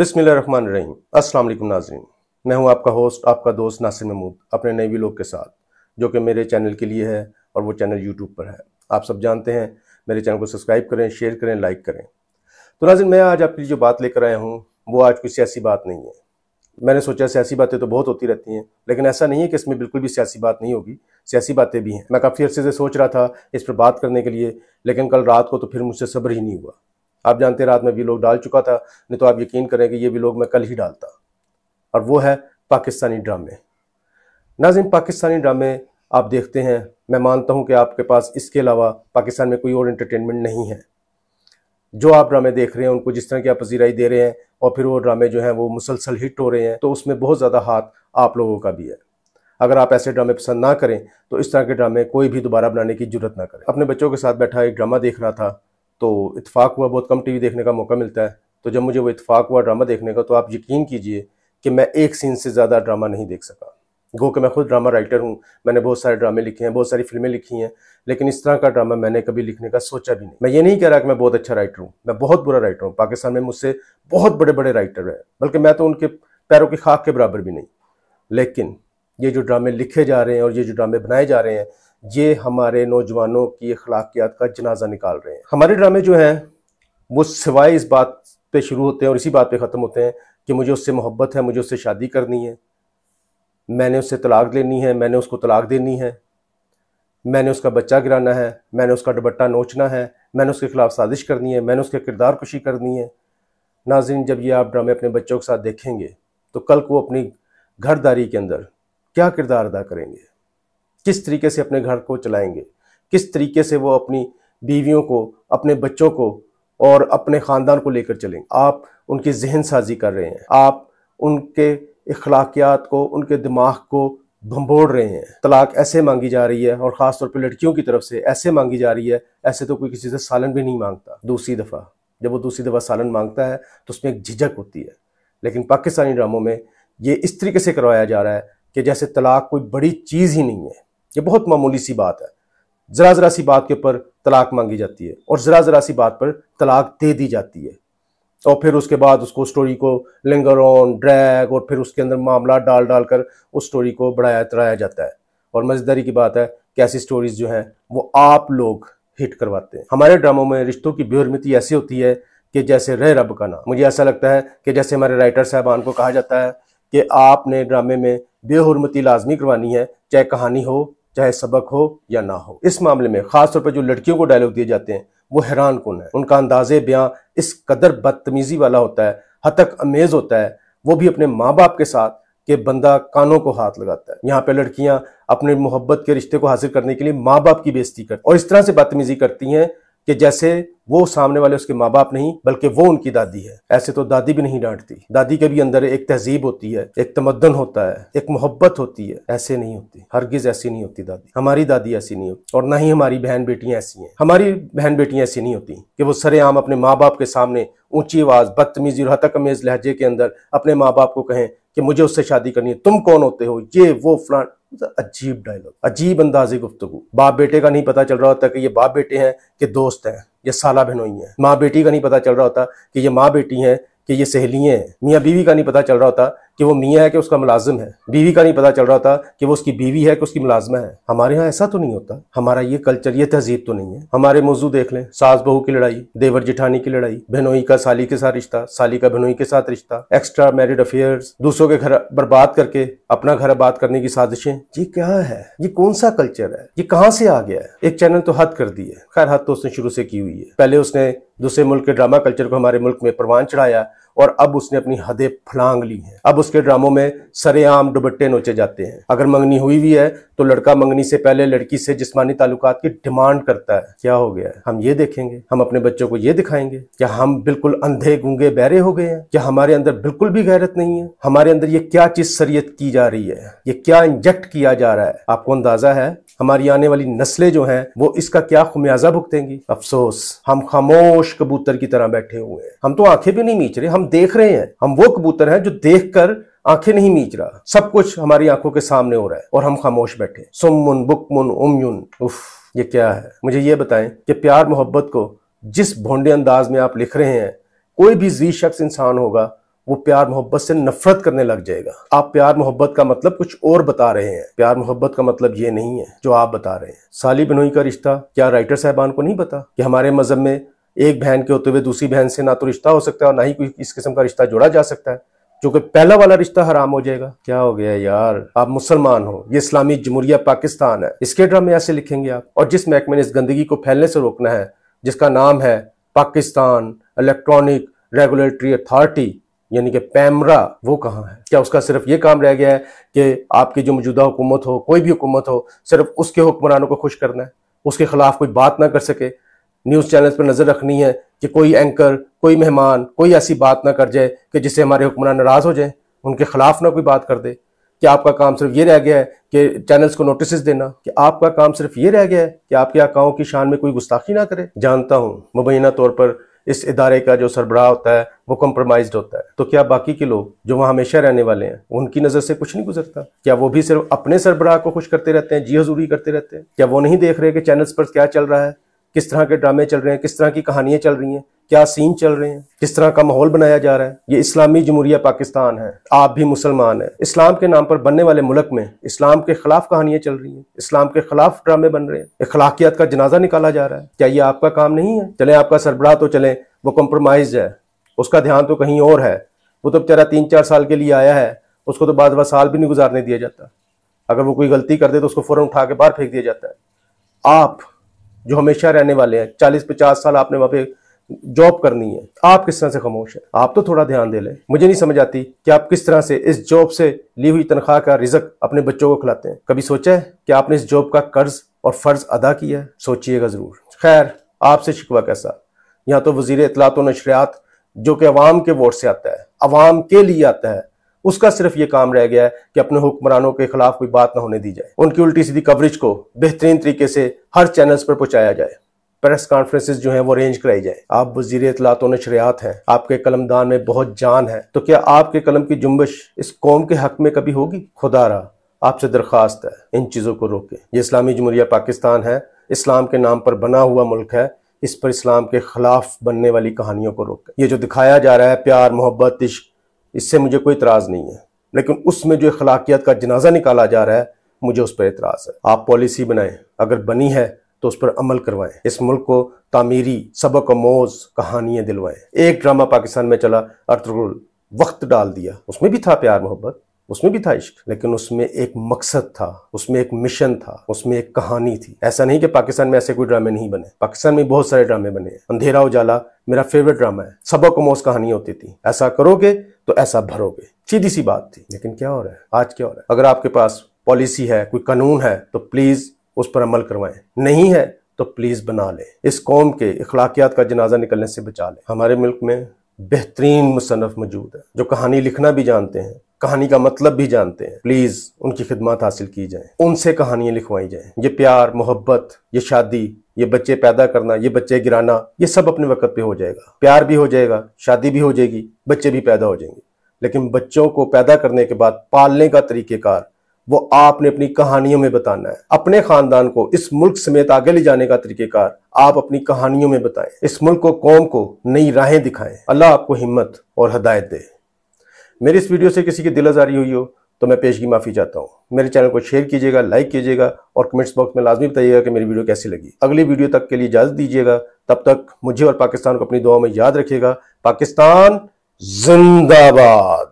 रहमान रहीम अस्सलाम वालेकुम नाजरीन मैं हूं आपका होस्ट आपका दोस्त नासिर महमूद अपने नए व्लॉग के साथ जो कि मेरे चैनल के लिए है और वो चैनल यूट्यूब पर है आप सब जानते हैं मेरे चैनल को सब्सक्राइब करें शेयर करें लाइक करें तो नाजिन मैं आज आपके लिए जो बात लेकर आया हूँ वो आज कोई सियासी बात नहीं है मैंने सोचा सियासी बातें तो बहुत होती रहती हैं लेकिन ऐसा नहीं है कि इसमें बिल्कुल भी सियासी बात नहीं होगी सियासी बातें भी हैं मैं काफ़ी अर्से से सोच रहा था इस पर बात करने के लिए लेकिन कल रात को तो फिर मुझसे सब्र ही नहीं हुआ आप जानते रात में वीलॉग डाल चुका था नहीं तो आप यकीन करें कि ये वीलॉग मैं कल ही डालता और वो है पाकिस्तानी ड्रामे नाजिन पाकिस्तानी ड्रामे आप देखते हैं मैं मानता हूँ कि आपके पास इसके अलावा पाकिस्तान में कोई और इंटरटेनमेंट नहीं है जो आप ड्रामे देख रहे हैं उनको जिस तरह की आप पजीराई दे रहे हैं और फिर वो ड्रामे जो हैं वो मुसलसल हिट हो रहे हैं तो उसमें बहुत ज़्यादा हाथ आप लोगों का भी है अगर आप ऐसे ड्रामे पसंद ना करें तो इस तरह के ड्रामे कोई भी दोबारा बनाने की जरूरत ना करें अपने बच्चों के साथ बैठा एक ड्रामा देख रहा था तो इतफाक़ हुआ बहुत कम टीवी देखने का मौका मिलता है तो जब मुझे वो इतफाक़ हुआ ड्रामा देखने का तो आप यकीन कीजिए कि मैं एक सीन से ज़्यादा ड्रामा नहीं देख सका गो कि मैं खुद ड्रामा राइटर हूँ मैंने बहुत सारे ड्रामे लिखे हैं बहुत सारी फिल्में लिखी हैं लेकिन इस तरह का ड्रामा मैंने कभी लिखने का सोचा भी नहीं मैं ये नहीं कह रहा कि मैं बहुत अच्छा राइटर हूँ मैं बहुत बुरा राइटर हूँ पाकिस्तान में मुझसे बहुत बड़े बड़े राइटर हैं बल्कि मैं तो उनके पैरों की खाक के बराबर भी नहीं लेकिन ये जो ड्रामे लिखे जा रहे हैं और ये जो ड्रामे बनाए जा रहे हैं ये हमारे नौजवानों की अखलाकियात का जनाजा निकाल रहे हैं हमारे ड्रामे जो हैं वो सिवाय इस बात पे शुरू होते हैं और इसी बात पे ख़त्म होते हैं कि मुझे उससे मोहब्बत है मुझे उससे शादी करनी है मैंने उससे तलाक लेनी है मैंने उसको तलाक देनी है मैंने उसका बच्चा गिराना है मैंने उसका दुपट्टा नोचना है मैंने उसके खिलाफ साजिश करनी है मैंने उसके किरदार कुशी करनी है नाजिन जब ये आप ड्रामे अपने बच्चों के साथ देखेंगे तो कल को अपनी घरदारी के अंदर क्या किरदार अदा करेंगे किस तरीके से अपने घर को चलाएंगे किस तरीके से वो अपनी बीवियों को अपने बच्चों को और अपने ख़ानदान को लेकर चलेंगे आप उनकी जहन साजी कर रहे हैं आप उनके अखलाकियात को उनके दिमाग को भंबोड़ रहे हैं तलाक ऐसे मांगी जा रही है और ख़ास तौर लड़कियों की तरफ से ऐसे मांगी जा रही है ऐसे तो कोई किसी से सालन भी नहीं मांगता दूसरी दफ़ा जब वो दूसरी दफ़ा सालन मांगता है तो उसमें एक झिझक होती है लेकिन पाकिस्तानी ड्रामों में ये इस तरीके से करवाया जा रहा है कि जैसे तलाक कोई बड़ी चीज़ ही नहीं है ये बहुत मामूली सी बात है ज़रा ज़रा सी बात के ऊपर तलाक मांगी जाती है और ज़रा ज़रा सी बात पर तलाक दे दी जाती है और फिर उसके बाद उसको स्टोरी को लिंगर ऑन ड्रैग और फिर उसके अंदर मामला डाल डाल कर उस स्टोरी को बढ़ाया तराया जाता है और मज़ेदारी की बात है कि ऐसी स्टोरीज जो हैं वो आप लोग हिट करवाते हैं हमारे ड्रामों में रिश्तों की बेहरमती ऐसी होती है कि जैसे रह रब का नाम मुझे ऐसा लगता है कि जैसे हमारे राइटर साहबान को कहा जाता है कि आपने ड्रामे में बेहरमती लाजमी करवानी है चाहे कहानी हो चाहे सबक हो या ना हो इस मामले में खासतौर पर जो लड़कियों को डायलॉग दिए जाते हैं वो हैरान कौन है उनका अंदाजे बयां इस कदर बदतमीजी वाला होता है हतक अमेज होता है वो भी अपने माँ बाप के साथ के बंदा कानों को हाथ लगाता है यहाँ पे लड़कियां अपने मोहब्बत के रिश्ते को हासिल करने के लिए माँ बाप की बेजती करती और इस तरह से बदतमीजी करती हैं कि जैसे वो सामने वाले उसके माँ बाप नहीं बल्कि वो उनकी दादी है ऐसे तो दादी भी नहीं डांटती दादी के भी अंदर एक तहजीब होती है एक तमदन होता है एक मोहब्बत होती है ऐसे नहीं होती हरगिज ऐसी नहीं होती दादी हमारी दादी ऐसी नहीं होती और ना ही हमारी बहन बेटियां ऐसी हैं हमारी बहन बेटियां ऐसी नहीं होती कि वो सरेआम अपने माँ बाप के सामने ऊंची आवाज बदतमीजी और हतकमेज लहजे के अंदर अपने माँ बाप को कहें कि मुझे उससे शादी करनी है तुम कौन होते हो ये वो फ्लान मतलब अजीब डायलॉग अजीब अंदाजे गुफ्तगु बाप बेटे का नहीं पता चल रहा होता कि ये बाप बेटे हैं कि दोस्त हैं ये साला बहनोई हैं माँ बेटी का नहीं पता चल रहा होता कि ये माँ बेटी हैं कि ये सहेलियाँ हैं मियाँ बीवी का नहीं पता चल रहा होता कि वो मियाँ है कि उसका मुलाजिम है बीवी का नहीं पता चल रहा था कि वो उसकी बीवी है कि उसकी मुलाजमा है हमारे यहाँ ऐसा तो नहीं होता हमारा ये कल्चर ये तहजीब तो नहीं है हमारे मौजू देख लें सास बहू की लड़ाई देवर जिठानी की लड़ाई बहनोई का साली के साथ रिश्ता साली का बहनोई के साथ रिश्ता एक्स्ट्रा मैरिड अफेयर दूसरों के घर बर्बाद करके अपना घर आबाद करने की साजिशें ये क्या है ये कौन सा कल्चर है ये कहाँ से आ गया है एक चैनल तो हद कर दी है खैर हद तो उसने शुरू से की हुई है पहले उसने दूसरे मुल्क के ड्रामा कल्चर को हमारे मुल्क में परवान चढ़ाया और अब उसने अपनी हदें फलांग ली हैं अब उसके ड्रामों में सरेआम दुबट्टे नोचे जाते हैं अगर मंगनी हुई भी है तो लड़का मंगनी से पहले लड़की से जिस्मानी ताल्लुकात की डिमांड करता है क्या हो गया है हम ये देखेंगे हम अपने बच्चों को ये दिखाएंगे क्या हम बिल्कुल अंधे गूंगे बहरे हो गए हैं क्या हमारे अंदर बिल्कुल भी गैरत नहीं है हमारे अंदर ये क्या चीज सरियत की जा रही है ये क्या इंजेक्ट किया जा रहा है आपको अंदाजा है हमारी आने वाली नस्लें जो हैं वो इसका क्या खुमियाजा भुगतेंगी अफसोस हम खामोश कबूतर की तरह बैठे हुए हैं हम तो आंखें भी नहीं मीच रहे हम हम देख रहे हैं हम वो कबूतर हैं जो देखकर आंखें नहीं मीच रहा सब कुछ हमारी आंखों के सामने हो रहा है और हम खामोश बैठे सुमुन बुकमुन उमयुन उफ ये क्या है मुझे ये बताएं कि प्यार मोहब्बत को जिस भोंडे अंदाज में आप लिख रहे हैं कोई भी जी शख्स इंसान होगा वो प्यार मोहब्बत से नफरत करने लग जाएगा आप प्यार मोहब्बत का मतलब कुछ और बता रहे हैं प्यार मोहब्बत का मतलब ये नहीं है जो आप बता रहे हैं साली बिनोई का रिश्ता क्या राइटर साहबान को नहीं पता कि हमारे मजहब में एक बहन के होते हुए दूसरी बहन से ना तो रिश्ता हो सकता है और ना ही कोई इस किस्म का रिश्ता जोड़ा जा सकता है जो कि पहला वाला रिश्ता हराम हो जाएगा क्या हो गया यार आप मुसलमान हो ये इस्लामी जमहूरिया पाकिस्तान है इसके ड्रामे ऐसे लिखेंगे आप और जिस महकमे ने इस गंदगी को फैलने से रोकना है जिसका नाम है पाकिस्तान इलेक्ट्रॉनिक रेगुलेटरी अथॉरिटी यानी कि पैमरा वो कहाँ है क्या उसका सिर्फ ये काम रह गया है कि आपकी जो मौजूदा हुकूमत हो कोई भी हुकूमत हो सिर्फ उसके हुक्मरानों को खुश करना है उसके खिलाफ कोई बात ना कर सके न्यूज़ चैनल्स पर नज़र रखनी है कि कोई एंकर कोई मेहमान कोई ऐसी बात ना कर जाए कि जिससे हमारे हुक्मरान नाराज़ हो जाए उनके ख़िलाफ़ ना कोई बात कर दे कि आपका काम सिर्फ ये रह गया है कि चैनल्स को नोटिस देना कि आपका काम सिर्फ ये रह गया है कि आपके अकाउंट की शान में कोई गुस्ताखी ना करे जानता हूँ मुबैना तौर पर इस इदारे का जो सरबराह होता है वो कम्प्रोमाइज होता है तो क्या बाकी के लोग जो वहाँ हमेशा रहने वाले हैं उनकी नज़र से कुछ नहीं गुजरता क्या वो भी सिर्फ अपने सरबराह को खुश करते रहते हैं जी हजूरी करते रहते हैं क्या वो नहीं देख रहे कि चैनल्स पर क्या चल रहा है किस तरह के ड्रामे चल रहे हैं किस तरह की कहानियाँ चल रही हैं क्या सीन चल रहे हैं किस तरह का माहौल बनाया जा रहा है ये इस्लामी जमहूरिया पाकिस्तान है आप भी मुसलमान हैं इस्लाम के नाम पर बनने वाले मुल्क में इस्लाम के खिलाफ कहानियां चल रही हैं इस्लाम के खिलाफ ड्रामे बन रहे हैं अखलाकियात का जनाजा निकाला जा रहा है क्या ये आपका काम नहीं है चले आपका सरबराह तो चले वो कम्प्रोमाइज है उसका ध्यान तो कहीं और है वो तो बेचारा तीन चार साल के लिए आया है उसको तो बाद साल भी नहीं गुजारने दिया जाता अगर वो कोई गलती कर दे तो उसको फ़ौरन उठा के बाहर फेंक दिया जाता है आप जो हमेशा रहने वाले हैं चालीस पचास साल आपने वहां पे जॉब करनी है आप किस तरह से खामोश है आप तो थोड़ा ध्यान दे ले मुझे नहीं समझ आती कि आप किस तरह से इस जॉब से ली हुई तनख्वाह का रिजक अपने बच्चों को खिलाते हैं कभी सोचा है कि आपने इस जॉब का कर्ज और फर्ज अदा किया है सोचिएगा जरूर खैर आपसे शिकवा कैसा यहाँ तो वजीर इतलात तो नशरियात जो कि अवाम के वोट से आता है अवाम के लिए आता है उसका सिर्फ ये काम रह गया है कि अपने हुक्मरानों के खिलाफ कोई बात ना होने दी जाए उनकी उल्टी सीधी कवरेज को बेहतरीन तरीके से हर चैनल्स पर पहुंचाया जाए प्रेस कॉन्फ्रेंसिस जो हैं वो अरेंज कराई जाए आप वजीर इतलात नशरियात हैं आपके कलमदान में बहुत जान है तो क्या आपके कलम की जुम्बश इस कौम के हक में कभी होगी खुदा रहा आपसे दरख्वास्त है इन चीज़ों को रोके ये इस्लामी जमहूरिया पाकिस्तान है इस्लाम के नाम पर बना हुआ मुल्क है इस पर इस्लाम के खिलाफ बनने वाली कहानियों को रोके ये जो दिखाया जा रहा है प्यार मोहब्बत इश्क इससे मुझे कोई इतराज़ नहीं है लेकिन उसमें जो अखलाकियात का जनाजा निकाला जा रहा है मुझे उस पर एतराज़ है आप पॉलिसी बनाएं अगर बनी है तो उस पर अमल करवाएं इस मुल्क को तामीरी सबक मोज कहानियाँ दिलवाएं एक ड्रामा पाकिस्तान में चला अर्थ वक्त डाल दिया उसमें भी था प्यार मोहब्बत उसमें भी था इश्क लेकिन उसमें एक मकसद था उसमें एक मिशन था उसमें एक कहानी थी ऐसा नहीं कि पाकिस्तान में ऐसे कोई ड्रामे नहीं बने पाकिस्तान में बहुत सारे ड्रामे बने अंधेरा उजाला मेरा फेवरेट ड्रामा है सबक मोस कहानी होती थी ऐसा करोगे तो ऐसा भरोगे सीधी सी बात थी लेकिन क्या हो रहा है आज क्या हो रहा है अगर आपके पास पॉलिसी है कोई कानून है तो प्लीज उस पर अमल करवाएं नहीं है तो प्लीज बना ले इस कौम के अखलाकियात का जनाजा निकलने से बचा लें हमारे मुल्क में बेहतरीन मुसनफ़ मौजूद है जो कहानी लिखना भी जानते हैं कहानी का मतलब भी जानते हैं प्लीज़ उनकी खिदमत हासिल की जाए उनसे कहानियाँ लिखवाई जाएँ ये प्यार मोहब्बत ये शादी ये बच्चे पैदा करना ये बच्चे गिराना ये सब अपने वक्त पे हो जाएगा प्यार भी हो जाएगा शादी भी हो जाएगी बच्चे भी पैदा हो जाएंगे लेकिन बच्चों को पैदा करने के बाद पालने का तरीक़ेकार वो आपने अपनी कहानियों में बताना है अपने खानदान को इस मुल्क समेत आगे ले जाने का तरीकेकार आप अपनी कहानियों में बताएं इस मुल्क को कौम को नई राहें दिखाएं अल्लाह आपको हिम्मत और हदायत दे मेरी इस वीडियो से किसी की दिल आजारी हुई हो तो मैं पेशगी माफ़ी चाहता हूँ मेरे चैनल को शेयर कीजिएगा लाइक कीजिएगा और कमेंट्स बॉक्स में लाजमी बताइएगा कि मेरी वीडियो कैसी लगी अगली वीडियो तक के लिए इजाज़त दीजिएगा तब तक मुझे और पाकिस्तान को अपनी दुआ में याद रखिएगा पाकिस्तान जिंदाबाद